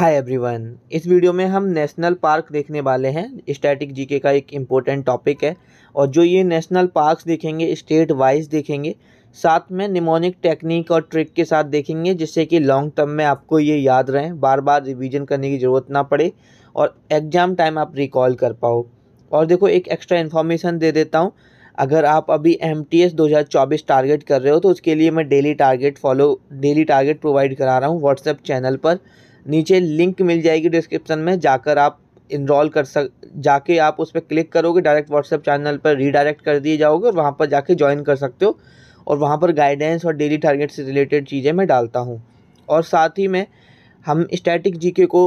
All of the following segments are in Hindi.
हाय एवरीवन इस वीडियो में हम नेशनल पार्क देखने वाले हैं स्टैटिक जीके का एक इम्पोर्टेंट टॉपिक है और जो ये नेशनल पार्क्स देखेंगे स्टेट वाइज देखेंगे साथ में निमोनिक टेक्निक और ट्रिक के साथ देखेंगे जिससे कि लॉन्ग टर्म में आपको ये याद रहें बार बार रिवीजन करने की ज़रूरत ना पड़े और एग्ज़ाम टाइम आप रिकॉल कर पाओ और देखो एक एक्स्ट्रा इन्फॉर्मेशन दे देता हूँ अगर आप अभी एम टी एस दो हज़ार चौबीस टारगेट कर रहे हो तो उसके लिए मैं daily target follow daily target provide करा रहा हूँ व्हाट्सएप चैनल पर नीचे लिंक मिल जाएगी डिस्क्रिप्सन में जाकर आप इनरोल कर सक जाके आप उस पर क्लिक करोगे डायरेक्ट व्हाट्सएप चैनल पर रीडायरेक्ट कर दिए जाओगे और वहाँ पर जाके ज्वाइन कर सकते हो और वहाँ पर गाइडेंस और डेली टारगेट से रिलेटेड चीज़ें मैं डालता हूँ और साथ ही में हम स्टैटिक जीके को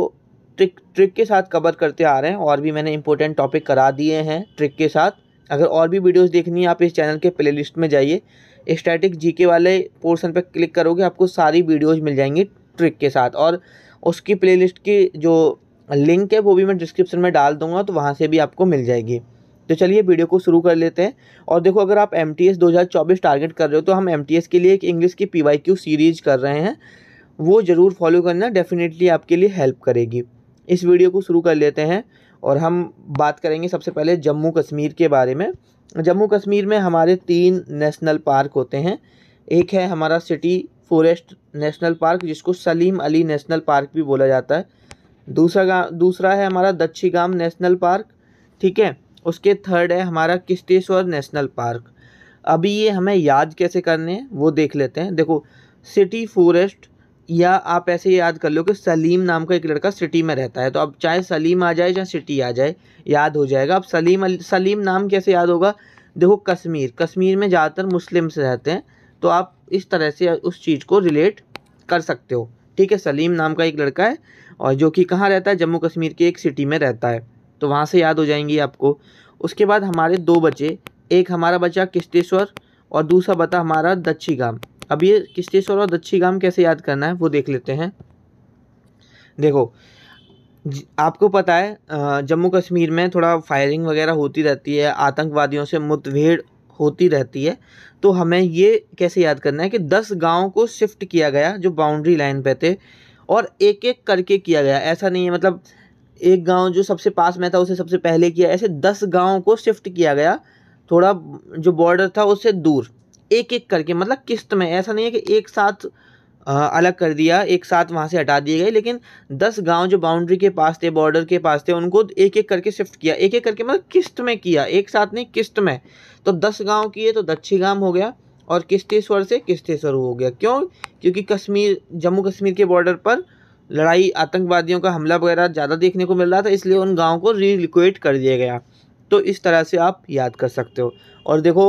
ट्रिक ट्रिक के साथ कवर करते आ रहे हैं और भी मैंने इंपॉर्टेंट टॉपिक करा दिए हैं ट्रिक के साथ अगर और भी वीडियोस देखनी है आप इस चैनल के प्लेलिस्ट में जाइए स्टैटिक जीके वाले पोर्शन पर क्लिक करोगे आपको सारी वीडियोस मिल जाएंगी ट्रिक के साथ और उसकी प्लेलिस्ट की जो लिंक है वो भी मैं डिस्क्रिप्शन में डाल दूंगा तो वहाँ से भी आपको मिल जाएगी तो चलिए वीडियो को शुरू कर लेते हैं और देखो अगर आप एम टी एस दो हज़ार चौबीस टारगेट कर रहे हो तो हम एम टी एस के लिए एक इंग्लिश की पी वाई क्यू सीरीज़ कर रहे हैं वो ज़रूर फॉलो करना डेफिनेटली आपके लिए हेल्प करेगी इस वीडियो को शुरू कर लेते हैं और हम बात करेंगे सबसे पहले जम्मू कश्मीर के बारे में जम्मू कश्मीर में हमारे तीन नेशनल पार्क होते हैं एक है हमारा सिटी फॉरेस्ट नेशनल पार्क जिसको सलीम अली नेशनल पार्क भी बोला जाता है दूसरा गाँव दूसरा है हमारा गाम नेशनल पार्क ठीक है उसके थर्ड है हमारा किस्तेश्वर नेशनल पार्क अभी ये हमें याद कैसे करने हैं वो देख लेते हैं देखो सिटी फॉरेस्ट या आप ऐसे याद कर लो कि सलीम नाम का एक लड़का सिटी में रहता है तो अब चाहे सलीम आ जाए चाहे सिटी आ जाए याद हो जाएगा अब सलीम सलीम नाम कैसे याद होगा देखो कश्मीर कश्मीर में ज़्यादातर मुस्लिम्स रहते हैं तो आप इस तरह से उस चीज़ को रिलेट कर सकते हो ठीक है सलीम नाम का एक लड़का है और जो कि कहाँ रहता है जम्मू कश्मीर के एक सिटी में रहता है तो वहाँ से याद हो जाएंगी आपको उसके बाद हमारे दो बच्चे एक हमारा बचा किश्तेश्वर और दूसरा बता हमारा गाम अब ये किश्तेश्वर और दच्छी गाम कैसे याद करना है वो देख लेते हैं देखो आपको पता है जम्मू कश्मीर में थोड़ा फायरिंग वगैरह होती रहती है आतंकवादियों से मुठभेड़ होती रहती है तो हमें ये कैसे याद करना है कि दस गाँव को शिफ्ट किया गया जो बाउंड्री लाइन पर थे और एक एक करके किया गया ऐसा नहीं है मतलब एक गांव जो सबसे पास में था उसे सबसे पहले किया ऐसे दस गांव को शिफ्ट किया गया थोड़ा जो बॉर्डर था उससे दूर एक एक करके मतलब किस्त में ऐसा नहीं है कि एक साथ आ, अलग कर दिया एक साथ वहाँ से हटा दिए गए लेकिन दस गांव जो बाउंड्री के पास थे बॉर्डर के पास थे उनको एक एक करके शिफ्ट किया एक एक करके मतलब किस्त में किया एक साथ नहीं किस्त में तो दस गांव है तो गांव हो गया और किस्तेश्वर से किस्तेश्वर हो गया क्यों क्योंकि कश्मीर जम्मू कश्मीर के बॉर्डर पर लड़ाई आतंकवादियों का हमला वगैरह ज़्यादा देखने को मिल रहा था इसलिए उन गाँव को रिलिक्वेट कर दिया गया तो इस तरह से आप याद कर सकते हो और देखो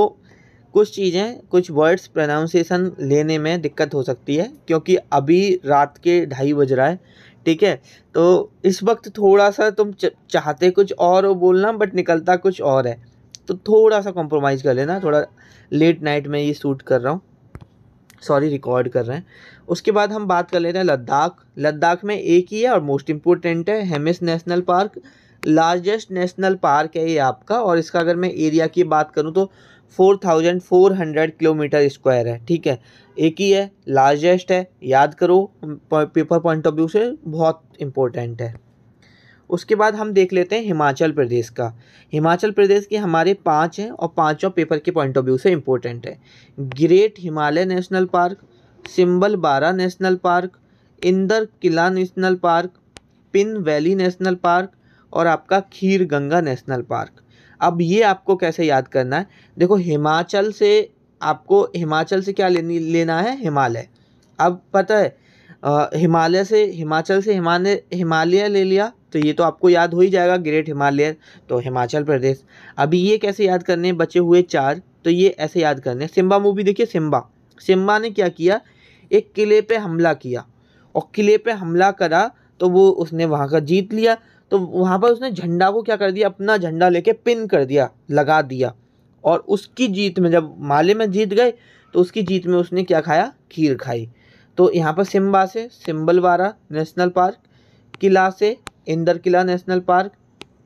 कुछ चीज़ें कुछ वर्ड्स प्रोनाउंसिएशन लेने में दिक्कत हो सकती है क्योंकि अभी रात के ढाई बज रहा है ठीक है तो इस वक्त थोड़ा सा तुम चाहते कुछ और हो बोलना बट निकलता कुछ और है तो थोड़ा सा कॉम्प्रोमाइज़ कर लेना थोड़ा लेट नाइट में ये शूट कर रहा हूँ सॉरी रिकॉर्ड कर रहे हैं उसके बाद हम बात कर लेते हैं लद्दाख लद्दाख में एक ही है और मोस्ट इम्पोर्टेंट है Hemis national park largest national park है ये आपका और इसका अगर मैं एरिया की बात करूँ तो four thousand four hundred kilometre square है ठीक है एक ही है लार्जेस्ट है याद करो पेपर पॉइंट ऑफ व्यू से बहुत इम्पोर्टेंट है उसके बाद हम देख लेते हैं हिमाचल प्रदेश का हिमाचल प्रदेश के हमारे पाँच हैं और पाँचों पेपर के पॉइंट ऑफ व्यू से इम्पोर्टेंट है great Himalaya national park Simbalbara national park Inderkilla national park Pin valley national park और आपका खीर गंगा नेशनल पार्क अब ये आपको कैसे याद करना है देखो हिमाचल से आपको हिमाचल से क्या लेनी लेना है हिमालय अब पता है हिमालय से हिमाचल से हिमालय हिमालय ले लिया तो ये तो आपको याद हो ही जाएगा ग्रेट हिमालय तो हिमाचल प्रदेश अभी ये कैसे याद करने बचे हुए चार तो ये ऐसे याद करने सिम्बा मूवी देखिए सिम्बा सिम्बा ने क्या किया एक किले पे हमला किया और किले पे हमला करा तो वो उसने वहाँ का जीत लिया तो वहाँ पर उसने झंडा को क्या कर दिया अपना झंडा लेके पिन कर दिया लगा दिया और उसकी जीत में जब माले में जीत गए तो उसकी जीत में उसने क्या खाया खीर खाई तो यहाँ पर सिम्बा से सिम्बलवारा नेशनल पार्क किला से Inderkilla national park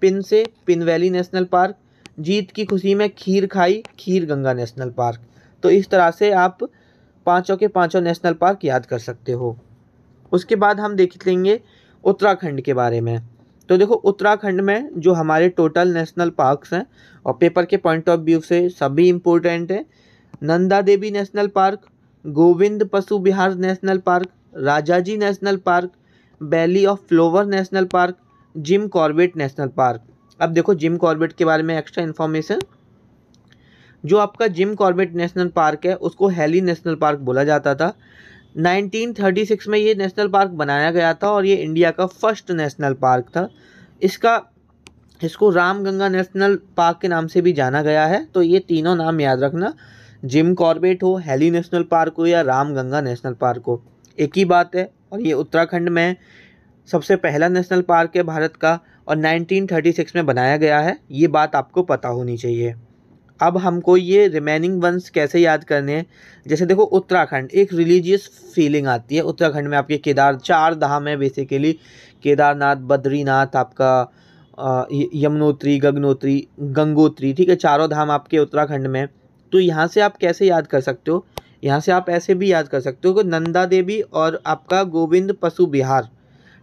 Pin से पिन वैली नेशनल पार्क जीत की खुशी में खीर खाई खीर गंगा नेशनल पार्क तो इस तरह से आप पाँचों के पाँचों नेशनल पार्क याद कर सकते हो उसके बाद हम देख लेंगे उत्तराखंड के बारे में तो देखो उत्तराखंड में जो हमारे टोटल नेशनल पार्क्स हैं और पेपर के पॉइंट ऑफ व्यू से सभी इम्पोर्टेंट हैं Nanda Devi national park Govind Pashu Vihar national park Rajaji national park valley of flower national park Jim Corbett national park अब देखो जिम कॉर्बेट के बारे में एक्स्ट्रा इन्फॉर्मेशन जो आपका जिम कॉर्बेट नेशनल पार्क है उसको हेली नेशनल पार्क बोला जाता था 1936 में ये नेशनल पार्क बनाया गया था और ये इंडिया का फर्स्ट नेशनल पार्क था इसका इसको रामगंगा नेशनल पार्क के नाम से भी जाना गया है तो ये तीनों नाम याद रखना जिम कॉर्बेट हो हेली नेशनल पार्क हो या रामगंगा नेशनल पार्क हो एक ही बात है और ये उत्तराखंड में सबसे पहला नेशनल पार्क है भारत का और 1936 में बनाया गया है ये बात आपको पता होनी चाहिए अब हमको ये रिमेनिंग वंस कैसे याद करने हैं जैसे देखो उत्तराखंड एक रिलीजियस फीलिंग आती है उत्तराखंड में आपके केदार चार धाम है बेसिकली केदारनाथ बद्रीनाथ आपका यमुनोत्री गगनोत्री गंगोत्री ठीक है चारों धाम आपके उत्तराखंड में तो यहाँ से आप कैसे याद कर सकते हो यहाँ से आप ऐसे भी याद कर सकते हो नंदा देवी और आपका गोविंद पशु बिहार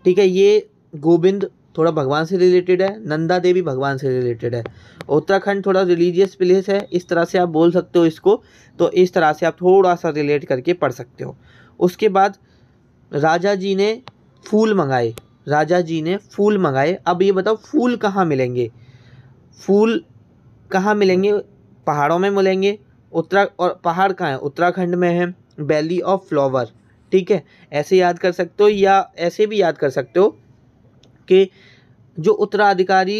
ठीक है ये गोविंद थोड़ा भगवान से रिलेटेड है नंदा देवी भगवान से रिलेटेड है उत्तराखंड थोड़ा रिलीजियस प्लेस है इस तरह से आप बोल सकते हो इसको तो इस तरह से आप थोड़ा सा रिलेट करके पढ़ सकते हो उसके बाद राजा जी ने फूल मंगाए राजा जी ने फूल मंगाए अब ये बताओ फूल कहाँ मिलेंगे फूल कहाँ मिलेंगे पहाड़ों में मिलेंगे उत्तरा और पहाड़ कहाँ है उत्तराखंड में है वैली ऑफ फ्लावर ठीक है ऐसे याद कर सकते हो या ऐसे भी याद कर सकते हो कि जो उत्तराधिकारी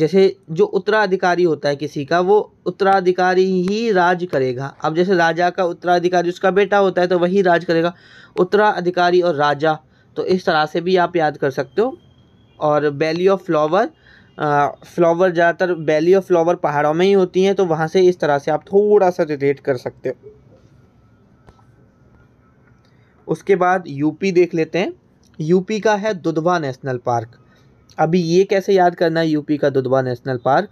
जैसे जो उत्तराधिकारी होता है किसी का वो उत्तराधिकारी ही राज करेगा अब जैसे राजा का उत्तराधिकारी उसका बेटा होता है तो वही राज करेगा उत्तराधिकारी और राजा तो इस तरह से भी आप याद कर सकते हो और वैली ऑफ फ्लावर फ्लावर ज़्यादातर वैली ऑफ फ्लावर पहाड़ों में ही होती हैं तो वहाँ से इस तरह से आप थोड़ा सा रिलेट कर सकते हो उसके बाद यूपी देख लेते हैं यूपी का है दुधवा नेशनल पार्क अभी ये कैसे याद करना है यूपी का दुधवा नेशनल पार्क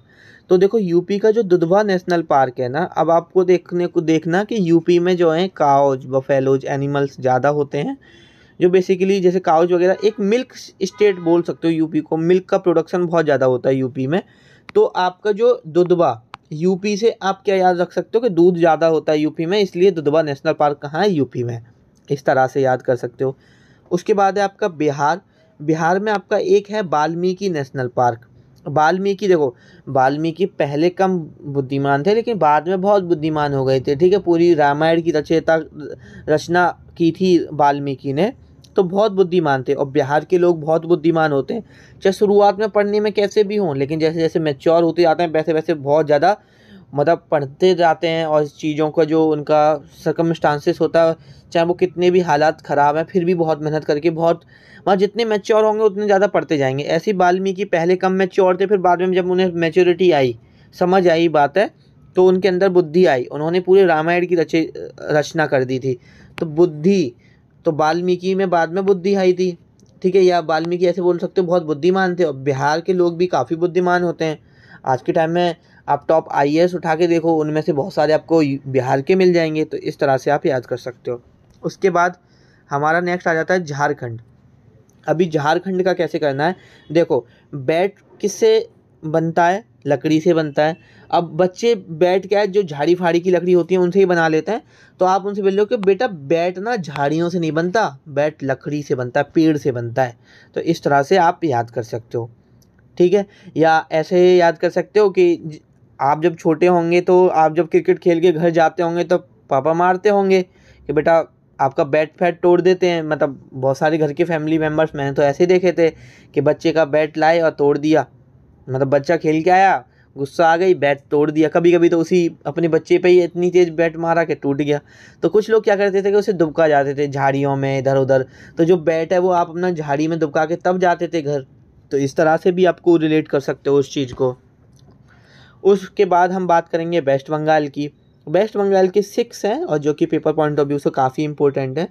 तो देखो यूपी का जो दुधवा नेशनल पार्क है ना अब आपको देखने को देखना कि यूपी में जो है काउज बफेलोज एनिमल्स ज़्यादा होते हैं जो बेसिकली जैसे काउज वगैरह एक मिल्क स्टेट बोल सकते हो यूपी को मिल्क का प्रोडक्शन बहुत ज़्यादा होता है यूपी में तो आपका जो दुधवा यूपी से आप क्या याद रख सकते हो कि दूध ज़्यादा होता है यूपी में इसलिए दुधवा नेशनल पार्क कहाँ है यूपी में इस तरह से याद कर सकते हो उसके बाद है आपका बिहार बिहार में आपका एक है वाल्मीकि नेशनल पार्क वाल्मीकि देखो वाल्मीकि पहले कम बुद्धिमान थे लेकिन बाद में बहुत बुद्धिमान हो गए थे ठीक है पूरी रामायण की रचयता रचना की थी वाल्मीकि ने तो बहुत बुद्धिमान थे और बिहार के लोग बहुत बुद्धिमान होते हैं चाहे शुरुआत में पढ़ने में कैसे भी हों लेकिन जैसे जैसे मेच्योर होते जाते हैं वैसे वैसे बहुत ज़्यादा मतलब पढ़ते जाते हैं और चीज़ों का जो उनका सरकमस्टांसेस होता है चाहे वो कितने भी हालात ख़राब हैं फिर भी बहुत मेहनत करके बहुत मतलब जितने मेच्योर होंगे उतने ज़्यादा पढ़ते जाएंगे ऐसी वाल्मीकि पहले कम मेच्योर थे फिर बाद में जब उन्हें मेच्योरिटी आई समझ आई बात है तो उनके अंदर बुद्धि आई उन्होंने पूरे रामायण की रचे रचना कर दी थी तो बुद्धि तो वाल्मीकि में बाद में बुद्धि आई थी ठीक है या वाल्मीकि ऐसे बोल सकते हो बहुत बुद्धिमान थे और बिहार के लोग भी काफ़ी बुद्धिमान होते हैं आज के टाइम में आप टॉप आई उठा के देखो उनमें से बहुत सारे आपको बिहार के मिल जाएंगे तो इस तरह से आप याद कर सकते हो उसके बाद हमारा नेक्स्ट आ जाता है झारखंड अभी झारखंड का कैसे करना है देखो बैट किससे बनता है लकड़ी से बनता है अब बच्चे बैट क्या है जो झाड़ी फाड़ी की लकड़ी होती है उनसे ही बना लेते हैं तो आप उनसे बोल कि बेटा बैट ना झाड़ियों से नहीं बनता बैट लकड़ी से बनता है पेड़ से बनता है तो इस तरह से आप याद कर सकते हो ठीक है या ऐसे याद कर सकते हो कि आप जब छोटे होंगे तो आप जब क्रिकेट खेल के घर जाते होंगे तो पापा मारते होंगे कि बेटा आपका बैट फैट तोड़ देते हैं मतलब बहुत सारे घर के फैमिली मेम्बर्स मैंने तो ऐसे देखे थे कि बच्चे का बैट लाए और तोड़ दिया मतलब बच्चा खेल के आया गुस्सा आ गई बैट तोड़ दिया कभी कभी तो उसी अपने बच्चे पे ही इतनी तेज़ बैट मारा कि टूट गया तो कुछ लोग क्या करते थे कि उसे दुबका जाते थे झाड़ियों में इधर उधर तो जो बैट है वो आप अपना झाड़ी में दुबका के तब जाते थे घर तो इस तरह से भी आपको रिलेट कर सकते हो उस चीज़ को उसके बाद हम बात करेंगे वेस्ट बंगाल की वेस्ट बंगाल के सिक्स हैं और जो कि पेपर पॉइंट ऑफ व्यू से काफ़ी इंपॉर्टेंट है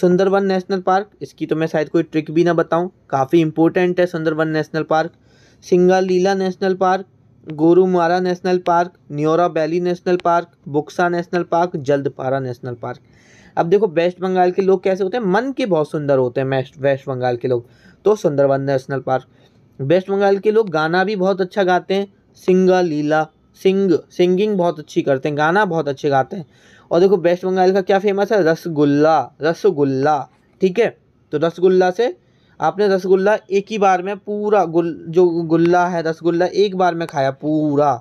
सुंदरबन नेशनल पार्क इसकी तो मैं शायद कोई ट्रिक भी ना बताऊं काफ़ी इंपॉर्टेंट है Sundarban national park Singalila national park Gorumara national park Neora valley national park Buxa national park Jaldapara national park अब देखो वेस्ट बंगाल के लोग कैसे होते हैं मन के बहुत सुंदर होते हैं वेस्ट बंगाल के लोग तो Sundarban national park west Bengal के लोग गाना भी बहुत अच्छा गाते हैं सिंगा लीला सिंग सिंगिंग बहुत अच्छी करते हैं गाना बहुत अच्छे गाते हैं और देखो वेस्ट बंगाल का क्या फेमस है रसगुल्ला रसगुल्ला ठीक है तो रसगुल्ला से आपने रसगुल्ला एक ही बार में पूरा गुल जो गुल्ला है रसगुल्ला एक बार में खाया पूरा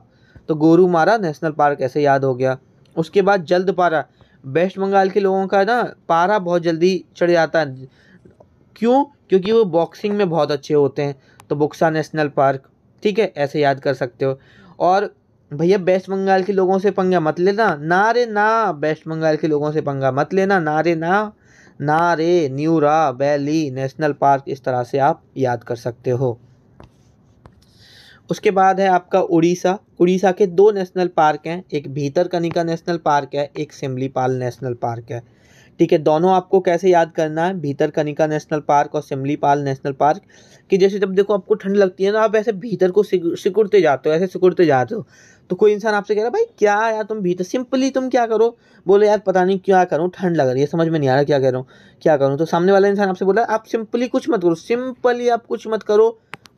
तो गोरू मारा नेशनल पार्क ऐसे याद हो गया उसके बाद जल्द पारा वेस्ट बंगाल के लोगों का ना पारा बहुत जल्दी चढ़ जाता है क्यों क्योंकि वो बॉक्सिंग में बहुत अच्छे होते हैं तो बुक्सा नेशनल पार्क ठीक है ऐसे याद कर सकते हो और भैया वेस्ट बंगाल के लोगों से पंगा मत लेना ना रे ना वेस्ट बंगाल के लोगों से पंगा मत लेना ना रे ना नारे न्यूरा वैली नेशनल पार्क इस तरह से आप याद कर सकते हो उसके बाद है आपका उड़ीसा उड़ीसा के दो नेशनल पार्क हैं एक भीतरकनिका नेशनल पार्क है एक सिमलीपाल नेशनल पार्क है ठीक है दोनों आपको कैसे याद करना है भीतरकनिका नेशनल पार्क और सिमलीपाल नेशनल पार्क कि जैसे जब देखो आपको ठंड लगती है ना आप ऐसे भीतर को सिकुड़ते जाते हो ऐसे सिकुड़ते जाते हो तो कोई इंसान आपसे कह रहा है भाई क्या यार तुम भीतर सिंपली तुम क्या करो बोले यार पता नहीं क्या करूँ ठंड लग रही है समझ में नहीं आ रहा क्या कह रहा हूँ क्या करूँ तो सामने वाला इंसान आपसे बोल रहा है आप सिंपली कुछ मत करो सिंपली आप कुछ मत करो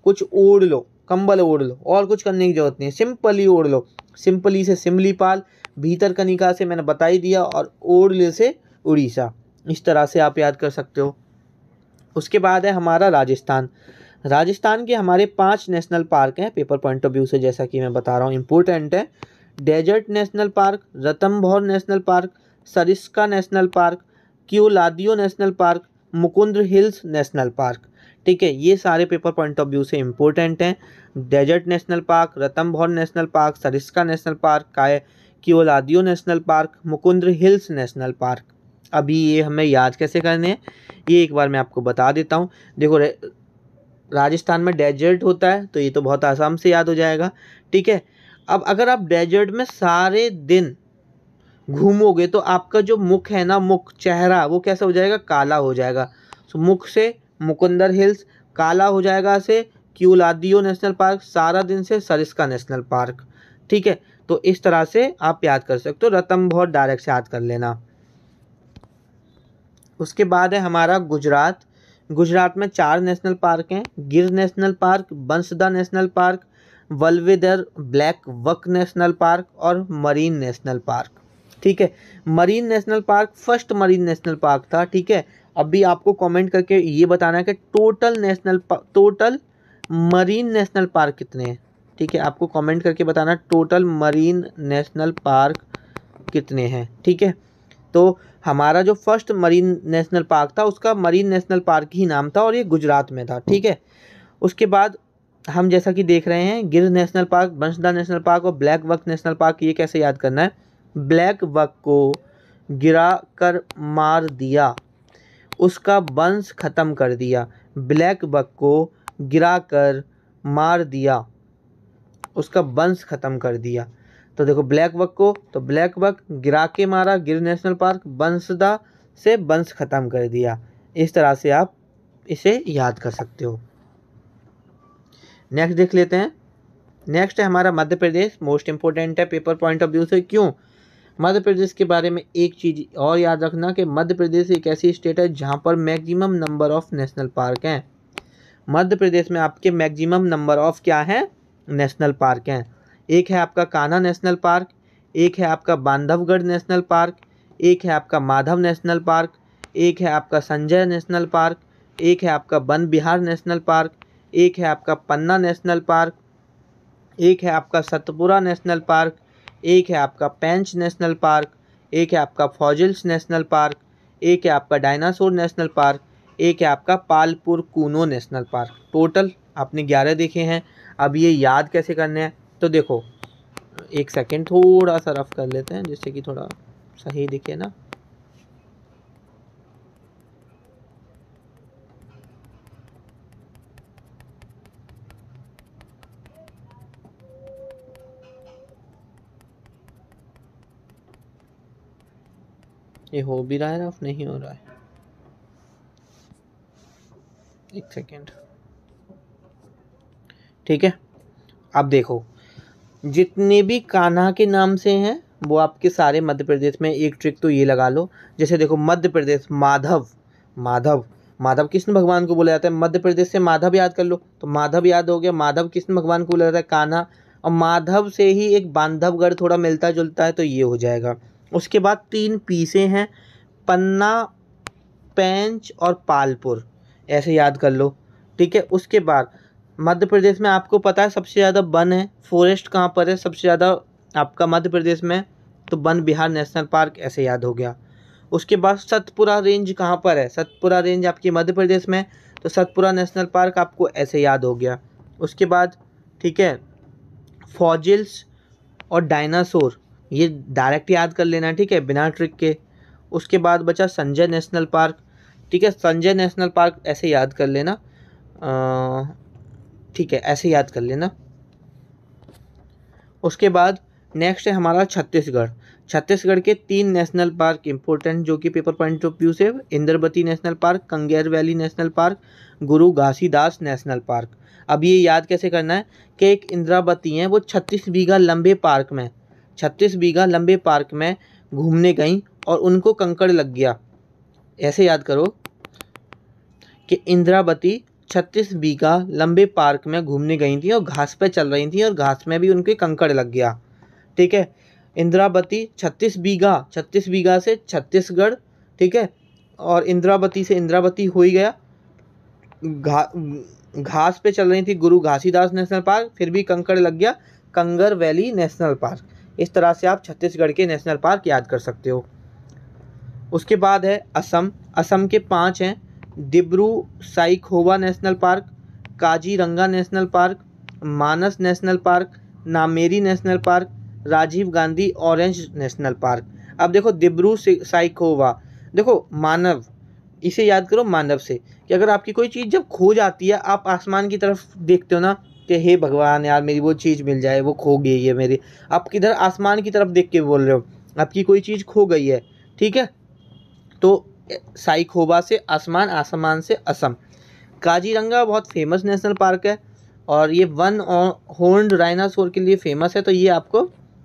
कुछ ओढ़ लो कंबल ओढ़ लो और कुछ करने की जरूरत नहीं है सिंपली ओढ़ लो सिंपली से सिमली पाल भीतर कनिका से मैंने बता ही दिया और ओढ़ से उड़ीसा इस तरह से आप याद कर सकते हो उसके बाद है हमारा राजस्थान राजस्थान के हमारे पांच नेशनल पार्क हैं पेपर पॉइंट ऑफ व्यू से जैसा कि मैं बता रहा हूँ इम्पोर्टेंट है desert national park Ranthambore national park Sariska national park Keoladeo national park Mukundra hills national park ठीक है ये सारे पेपर पॉइंट ऑफ व्यू से इम्पोर्टेंट हैं desert national park Ranthambore national park Sariska national park काय Keoladeo national park Mukundra hills national park अभी ये हमें याद कैसे करने हैं ये एक बार मैं आपको बता देता हूँ देखो राजस्थान में डेजर्ट होता है तो ये तो बहुत आसान से याद हो जाएगा ठीक है अब अगर आप डेजर्ट में सारे दिन घूमोगे तो आपका जो मुख है ना मुख चेहरा वो कैसा हो जाएगा काला हो जाएगा सो मुख से मुकुंदर हिल्स काला हो जाएगा से क्यूलादियो नेशनल पार्क सारा दिन से सरिस्का नेशनल पार्क ठीक है तो इस तरह से आप याद कर सकते हो रतम डायरेक्ट से याद कर लेना उसके बाद है हमारा गुजरात गुजरात में चार नेशनल पार्क हैं Gir national park Bansda national park Velavadar blackbuck national park और मरीन नेशनल पार्क ठीक है marine national park first marine national park था ठीक है अभी आपको कमेंट करके ये बताना है कि total national total marine national park कितने हैं ठीक है आपको कमेंट करके बताना टोटल मरीन नेशनल पार्क कितने हैं ठीक है तो हमारा जो फर्स्ट मरीन नेशनल पार्क था उसका मरीन नेशनल पार्क ही नाम था और ये गुजरात में था ठीक है उसके बाद हम जैसा कि देख रहे हैं Gir national park Bansda national park और ब्लैक वक नेशनल पार्क ये कैसे याद करना है ब्लैक वक को गिरा कर मार दिया उसका वंश ख़त्म कर दिया ब्लैक बक को गिरा कर मार दिया उसका वंश ख़त्म कर दिया तो देखो ब्लैक बक को तो ब्लैक बक गिरा के मारा गिर नेशनल पार्क बंसदा से बंस ख़त्म कर दिया इस तरह से आप इसे याद कर सकते हो नेक्स्ट देख लेते हैं नेक्स्ट है हमारा मध्य प्रदेश मोस्ट इम्पोर्टेंट है पेपर पॉइंट ऑफ व्यू से क्यों मध्य प्रदेश के बारे में एक चीज़ और याद रखना कि मध्य प्रदेश एक ऐसी स्टेट है जहाँ पर maximum number of national park हैं मध्य प्रदेश में आपके मैक्सिमम नंबर ऑफ क्या हैं नेशनल पार्क हैं एक है आपका कान्हा नेशनल पार्क एक है आपका बांधवगढ़ नेशनल पार्क एक है आपका माधव नेशनल पार्क एक है आपका संजय नेशनल पार्क एक है आपका वन बिहार नेशनल पार्क एक है आपका पन्ना नेशनल पार्क एक है आपका सतपुरा नेशनल पार्क एक है आपका पेंच नेशनल पार्क एक है आपका फॉजिल्स नेशनल पार्क एक है आपका डायनासोर नेशनल पार्क एक है आपका Palpur Kuno national park total आपने ग्यारह देखे हैं अब ये याद कैसे करने हैं तो देखो एक सेकेंड थोड़ा सा रफ कर लेते हैं जिससे कि थोड़ा सही दिखे ना ये हो भी रहा है रफ नहीं हो रहा है एक सेकेंड ठीक है अब देखो जितने भी कान्हा के नाम से हैं वो आपके सारे मध्य प्रदेश में एक ट्रिक तो ये लगा लो जैसे देखो मध्य प्रदेश माधव माधव माधव कृष्ण भगवान को बोला जाता है मध्य प्रदेश से माधव याद कर लो तो माधव याद हो गया माधव कृष्ण भगवान को बोला जाता है कान्हा और माधव से ही एक बांधवगढ़ थोड़ा मिलता जुलता है तो ये हो जाएगा उसके बाद तीन पीसे हैं पन्ना पैंच और पालपुर ऐसे याद कर लो ठीक है उसके बाद मध्य प्रदेश में आपको पता है सबसे ज़्यादा वन है फॉरेस्ट कहाँ पर है सबसे ज़्यादा आपका मध्य प्रदेश में तो वन बिहार नेशनल पार्क ऐसे याद हो गया उसके बाद सतपुरा रेंज कहाँ पर है सतपुरा रेंज आपकी मध्य प्रदेश में तो सतपुरा नेशनल पार्क आपको ऐसे याद हो गया उसके बाद ठीक है फॉजिल्स और डायनासोर ये डायरेक्ट याद कर लेना ठीक है बिना ट्रिक के उसके बाद बचा संजय नेशनल पार्क ठीक है संजय नेशनल पार्क ऐसे याद कर लेना आ, ठीक है ऐसे याद कर लेना उसके बाद नेक्स्ट है हमारा छत्तीसगढ़ छत्तीसगढ़ के तीन नेशनल पार्क इंपॉर्टेंट जो कि पेपर पॉइंट ऑफ व्यू से Indravati national park Kanger valley national park Guru Ghasidas national park अब ये याद कैसे करना है कि एक इंद्रावती हैं वो छत्तीस बीघा लंबे पार्क में छत्तीस बीघा लंबे पार्क में घूमने गई और उनको कंकड़ लग गया ऐसे याद करो कि इंद्रावती छत्तीस बीघा लंबे पार्क में घूमने गई थी और घास पे चल रही थी और घास में भी उनके कंकड़ लग गया ठीक है इंद्रावती छत्तीस बीघा छत्तीस बीघा से छत्तीसगढ़ ठीक है और इंद्रावती से इंद्रावती हो ही गया घा घास पे चल रही थी गुरु घासीदास नेशनल पार्क फिर भी कंकड़ लग गया कंगर वैली नेशनल पार्क इस तरह से आप छत्तीसगढ़ के नेशनल पार्क याद कर सकते हो उसके बाद है असम असम के पाँच हैं Dibru Saikhowa national park Kaziranga national park Manas national park Nameri national park Rajiv Gandhi orange national park अब देखो डिब्रू साइखोवा देखो मानव इसे याद करो मानव से कि अगर आपकी कोई चीज़ जब खो जाती है आप आसमान की तरफ देखते हो ना कि हे भगवान यार मेरी वो चीज़ मिल जाए वो खो गई है मेरी आप किधर आसमान की तरफ देख के बोल रहे हो आपकी कोई चीज़ खो गई है ठीक है तो साइखोबा से आसमान आसमान से असम काजीरंगा बहुत फेमस नेशनल पार्क है और ये वन होन्ड राइनासोर के लिए फेमस है तो ये आपको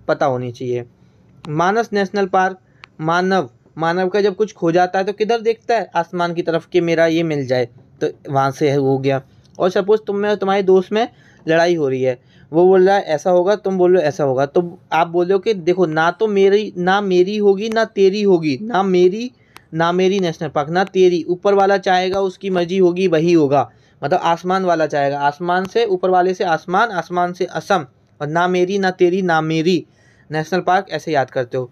पता होनी चाहिए मानस नेशनल पार्क मानव मानव का जब कुछ खो जाता है तो किधर देखता है आसमान की तरफ कि मेरा ये मिल जाए तो वहाँ से हो गया और सपोज़ तुम में तुम्हारे दोस्त में लड़ाई हो रही है वो बोल रहा है ऐसा होगा तुम बोल रहे हो ऐसा होगा तो आप बोल रहे हो कि देखो ना तो मेरी ना मेरी होगी ना तेरी होगी ना मेरी ना मेरी नेशनल पार्क ना तेरी ऊपर वाला चाहेगा उसकी मर्जी होगी वही होगा मतलब आसमान वाला चाहेगा आसमान से ऊपर वाले से आसमान आसमान से असम और ना मेरी ना तेरी ना मेरी नेशनल पार्क ऐसे याद करते हो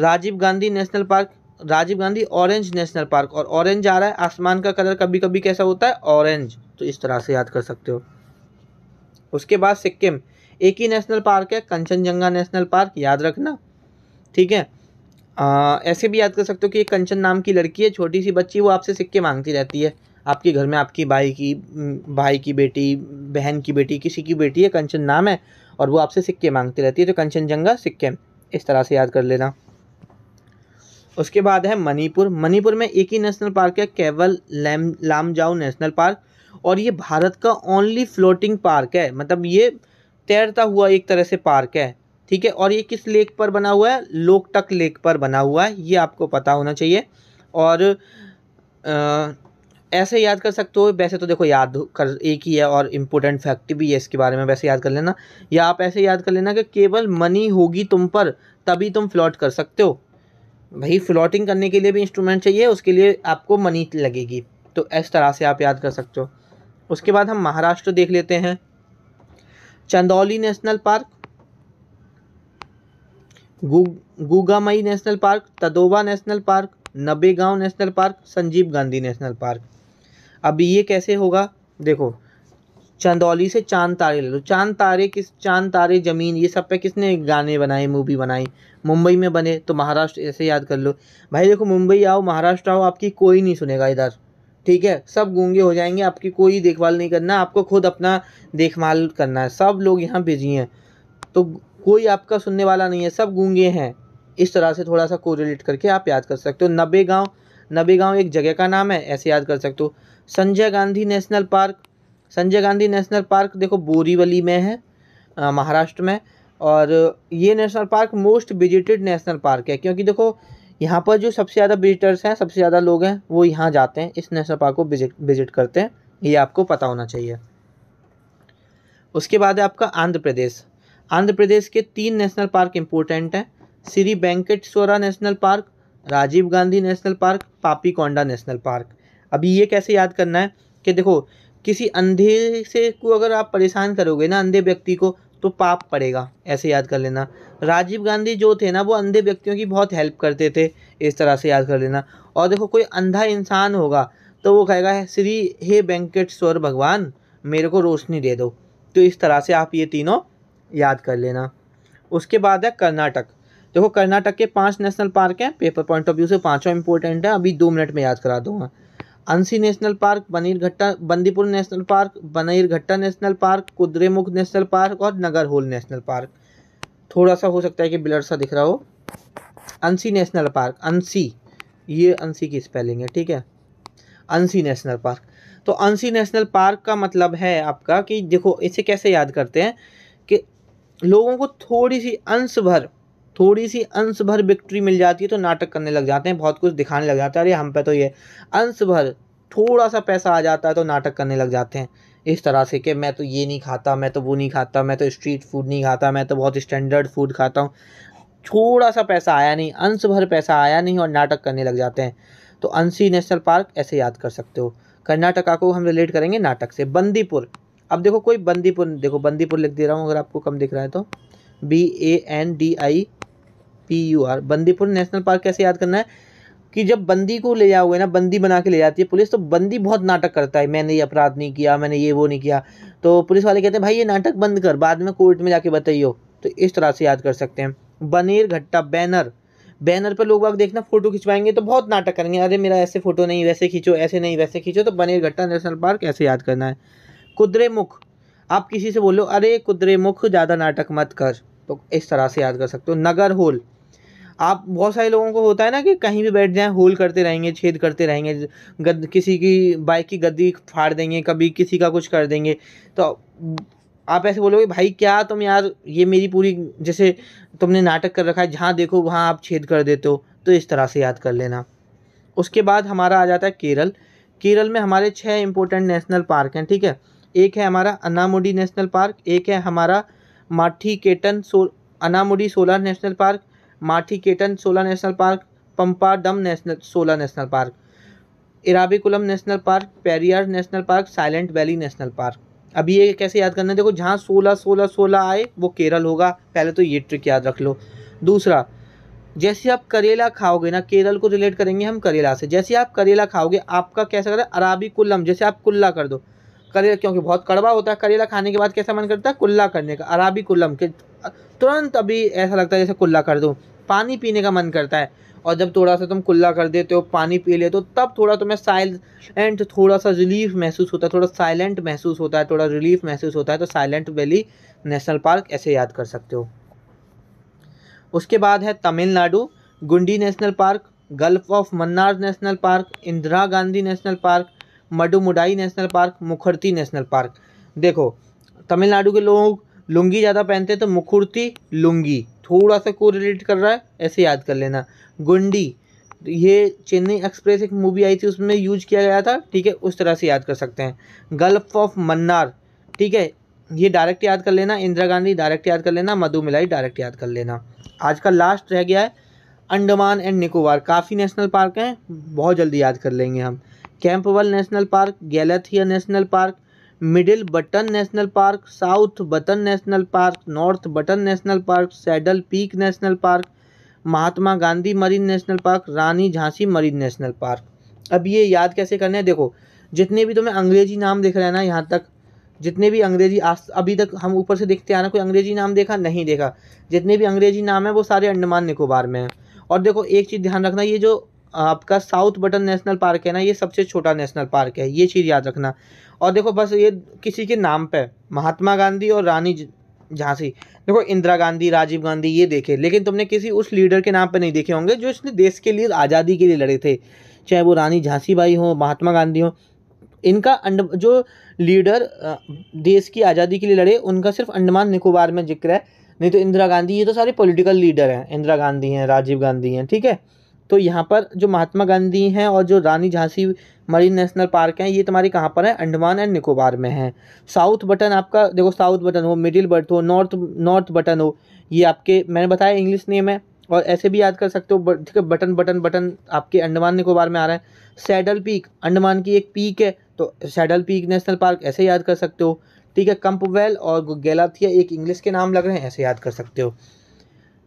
Rajiv Gandhi national park Rajiv Gandhi orange national park और ऑरेंज आ रहा है आसमान का कलर कभी कभी कैसा होता है ऑरेंज तो इस तरह से याद कर सकते हो उसके बाद सिक्किम एक ही नेशनल पार्क है कंचनजंगा नेशनल पार्क याद रखना ठीक है आ, ऐसे भी याद कर सकते हो कि एक कंचन नाम की लड़की है छोटी सी बच्ची वो आपसे सिक्के मांगती रहती है आपके घर में आपकी भाई की भाई की बेटी बहन की बेटी किसी की बेटी है कंचन नाम है और वो आपसे सिक्के मांगती रहती है तो कंचनजंगा सिक्के इस तरह से याद कर लेना उसके बाद है मणिपुर मणिपुर में एक ही नेशनल पार्क है केवल लैम लामजाओ नेशनल पार्क और ये भारत का ओनली फ्लोटिंग पार्क है मतलब ये तैरता हुआ एक तरह से पार्क है ठीक है और ये किस लेक पर बना हुआ है लोकटक लेक पर बना हुआ है ये आपको पता होना चाहिए और आ, ऐसे याद कर सकते हो वैसे तो देखो याद कर एक ही है और इम्पोर्टेंट फैक्ट भी है इसके बारे में वैसे याद कर लेना या आप ऐसे याद कर लेना कि केवल मनी होगी तुम पर तभी तुम फ्लॉट कर सकते हो भाई फ्लॉटिंग करने के लिए भी इंस्ट्रूमेंट चाहिए उसके लिए आपको मनी लगेगी तो इस तरह से आप याद कर सकते हो उसके बाद हम महाराष्ट्र देख लेते हैं चंदौली नेशनल पार्क गु Gugamal national park Tadoba national park Navegaon national park Sanjeev Gandhi national park अब ये कैसे होगा देखो चंदौली से चांद तारे ले लो चांद तारे किस चांद तारे ज़मीन ये सब पे किसने गाने बनाए मूवी बनाई मुंबई में बने तो महाराष्ट्र ऐसे याद कर लो भाई देखो मुंबई आओ महाराष्ट्र आओ आपकी कोई नहीं सुनेगा इधर ठीक है सब गूंगे हो जाएंगे आपकी कोई देखभाल नहीं करना आपको खुद अपना देखभाल करना है सब लोग यहाँ बिजी हैं तो कोई आपका सुनने वाला नहीं है सब गूंगे हैं इस तरह से थोड़ा सा कोरिलेट करके आप याद कर सकते हो नबे गाँव नबे गाँव एक जगह का नाम है ऐसे याद कर सकते हो Sanjay Gandhi national park Sanjay Gandhi national park देखो बोरीवली में है महाराष्ट्र में और ये national park most visited national park है क्योंकि देखो यहाँ पर जो सबसे ज़्यादा विजिटर्स हैं सबसे ज़्यादा लोग हैं वो यहाँ जाते हैं इस नेशनल पार्क को विजिट विजिट करते हैं ये आपको पता होना चाहिए उसके बाद है आपका आंध्र प्रदेश आंध्र प्रदेश के तीन नेशनल पार्क इंपॉर्टेंट हैं Shri Venkateswara national park Rajiv Gandhi national park Papi Konda national park अभी ये कैसे याद करना है कि देखो किसी अंधे से को अगर आप परेशान करोगे ना अंधे व्यक्ति को तो पाप पड़ेगा ऐसे याद कर लेना राजीव गांधी जो थे ना वो अंधे व्यक्तियों की बहुत हेल्प करते थे इस तरह से याद कर लेना और देखो कोई अंधा इंसान होगा तो वो कहेगा श्री हे वेंकटेश्वर भगवान मेरे को रोशनी दे दो तो इस तरह से आप ये तीनों याद कर लेना उसके बाद है कर्नाटक देखो कर्नाटक के पांच नेशनल पार्क हैं पेपर पॉइंट ऑफ व्यू से पांचों इंपॉर्टेंट है अभी दो मिनट में याद करा दूंगा Anshi national park Bannerghatta Bandipur national park Bannerghatta national park Kudremukh national park और नगर होल नेशनल पार्क थोड़ा सा हो सकता है कि बिलर सा दिख रहा हो अंसी नेशनल पार्क अंसी ये अंसी की स्पेलिंग है ठीक है अंसी नेशनल पार्क तो अंसी नेशनल पार्क का मतलब है आपका कि देखो इसे कैसे याद करते हैं कि लोगों को थोड़ी सी अंश भर थोड़ी सी अंश भर विक्ट्री मिल जाती है तो नाटक करने लग जाते हैं बहुत कुछ दिखाने लग जाता है अरे हम पे तो ये अंश भर थोड़ा सा पैसा आ जाता है तो नाटक करने लग जाते हैं इस तरह से कि मैं तो ये नहीं खाता मैं तो वो नहीं खाता मैं तो स्ट्रीट फूड नहीं खाता मैं तो बहुत स्टैंडर्ड फूड खाता हूँ थोड़ा सा पैसा आया नहीं अंश भर पैसा आया नहीं और नाटक करने लग जाते हैं तो अंशी नेशनल पार्क ऐसे याद कर सकते हो कर्नाटका को हम रिलेट करेंगे नाटक से बंदीपुर अब देखो कोई बंदीपुर देखो बंदीपुर लिख दे रहा हूँ अगर आपको कम दिख रहा है तो B A N D I P U R Bandipur national park कैसे याद करना है कि जब बंदी को ले जाओगे ना बंदी बना के ले जाती है पुलिस तो बंदी बहुत नाटक करता है मैंने ये अपराध नहीं किया मैंने ये वो नहीं किया तो पुलिस वाले कहते हैं भाई ये नाटक बंद कर बाद में कोर्ट में जाके बताइयो तो इस तरह से याद कर सकते हैं बनेर घट्टा बैनर बैनर पर लोग बाग देखना फोटो खिंचवाएंगे तो बहुत नाटक करेंगे अरे मेरा ऐसे फोटो नहीं वैसे खींचो ऐसे नहीं वैसे खींचो तो बनेर घट्टा नेशनल पार्क ऐसे याद करना है कुदरे मुख आप किसी से बोलो अरे कुदरे मुख ज़्यादा नाटक मत कर तो इस तरह से याद कर सकते हो नगर होल आप बहुत सारे लोगों को होता है ना कि कहीं भी बैठ जाएं होल करते रहेंगे छेद करते रहेंगे गद किसी की बाइक की गद्दी फाड़ देंगे कभी किसी का कुछ कर देंगे तो आप ऐसे बोलोगे भाई क्या तुम यार ये मेरी पूरी जैसे तुमने नाटक कर रखा है जहाँ देखो वहाँ आप छेद कर देते हो तो इस तरह से याद कर लेना उसके बाद हमारा आ जाता है केरल केरल में हमारे छः इंपॉर्टेंट नेशनल पार्क हैं ठीक है एक है हमारा अनामुडी नेशनल पार्क एक है हमारा माठी केटन सो Anamudi Shola national park Mathikettan Shola national park Pampadum national Shola national park Eravikulam national park Periyar national park silent valley national park अभी ये कैसे याद करना है देखो जहाँ सोलह सोलह सोलह आए वो केरल होगा पहले तो ये ट्रिक याद रख लो दूसरा जैसे आप करेला खाओगे ना केरल को रिलेट करेंगे हम करेला से जैसे आप करेला खाओगे आपका कैसा करें अराबी कुल्लम जैसे आप कुल्ला कर दो करेला क्योंकि बहुत कड़वा होता है करेला खाने के बाद कैसा मन करता है कुल्ला करने का अराबी कुल्लम के तुरंत अभी ऐसा लगता है जैसे कुल्ला कर दूँ पानी पीने का मन करता है और जब थोड़ा सा तुम कुल्ला कर देते हो पानी पी लेते हो तब थोड़ा तुम्हें साइलेंट थोड़ा सा रिलीफ महसूस होता है थोड़ा साइलेंट महसूस होता है थोड़ा रिलीफ महसूस होता है तो साइलेंट वैली नेशनल पार्क ऐसे याद कर सकते हो उसके बाद है Tamilnadu Guindy national park gulf of Mannar national park Indira Gandhi national park Mudumalai national park Mukurthi national park देखो तमिलनाडु के लोग लुंगी ज़्यादा पहनते हैं तो मुखुरती लुंगी थोड़ा सा को रिलेट कर रहा है ऐसे याद कर लेना गुंडी ये चेन्नई एक्सप्रेस एक मूवी आई थी उसमें यूज किया गया था ठीक है उस तरह से याद कर सकते हैं गल्फ ऑफ मन्नार ठीक है ये डायरेक्ट याद कर लेना इंदिरा गांधी डायरेक्ट याद कर लेना मधु मिलाई डायरेक्ट याद कर लेना आज का लास्ट रह गया है अंडमान एंड निकोबार काफ़ी नेशनल पार्क हैं बहुत जल्दी याद कर लेंगे हम Campbell national park Galathea national park middle button national park south button national park north button national park saddle peak national park Mahatma Gandhi marine national park Rani Jhansi marine national park अब ये याद कैसे करना है देखो जितने भी तुम्हें अंग्रेजी नाम देख रहे हैं ना यहाँ तक जितने भी अंग्रेजी आज अभी तक हम ऊपर से देखते आ रहे कोई अंग्रेजी नाम देखा नहीं देखा जितने भी अंग्रेजी नाम है वो सारे अंडमान निकोबार में हैं और देखो एक चीज़ ध्यान रखना ये जो आपका साउथ बटन नेशनल पार्क है ना ये सबसे छोटा नेशनल पार्क है ये चीज़ याद रखना और देखो बस ये किसी के नाम पे महात्मा गांधी और रानी झांसी देखो इंदिरा गांधी राजीव गांधी ये देखे लेकिन तुमने किसी उस लीडर के नाम पर नहीं देखे होंगे जो इसने देश के लिए आज़ादी के लिए लड़े थे चाहे वो रानी झांसी बाई हो महात्मा गांधी हो इनका अंड जो लीडर देश की आज़ादी के लिए लड़े उनका सिर्फ अंडमान निकोबार में जिक्र है नहीं तो इंदिरा गांधी ये तो सारे पॉलिटिकल लीडर हैं इंदिरा गांधी हैं राजीव गांधी हैं ठीक है तो यहाँ पर जो महात्मा गांधी हैं और जो Rani Jhansi marine national park है ये तुम्हारे कहाँ पर है अंडमान एंड निकोबार में है साउथ बटन आपका देखो साउथ बटन हो मिडिल बर्थ हो नॉर्थ नॉर्थ बटन हो ये आपके मैंने बताया इंग्लिश नेम है और ऐसे भी याद कर सकते हो ठीक है बटन बटन बटन आपके अंडमान निकोबार में आ रहा है सैडल पीक अंडमान की एक पीक है तो सैडल पीक नेशनल पार्क ऐसे याद कर सकते हो ठीक है कंपवेल और गैलाथिया एक इंग्लिश के नाम लग रहे हैं ऐसे याद कर सकते हो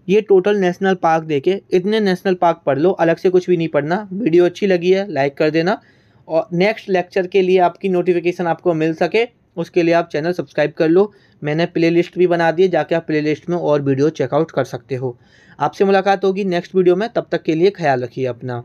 ये टोटल नेशनल पार्क देखे इतने नेशनल पार्क पढ़ लो अलग से कुछ भी नहीं पढ़ना वीडियो अच्छी लगी है लाइक कर देना और नेक्स्ट लेक्चर के लिए आपकी नोटिफिकेशन आपको मिल सके उसके लिए आप चैनल सब्सक्राइब कर लो मैंने प्लेलिस्ट भी बना दिए जाके आप प्लेलिस्ट में और वीडियो चेकआउट कर सकते हो आपसे मुलाकात होगी नेक्स्ट वीडियो में तब तक के लिए ख्याल रखिए अपना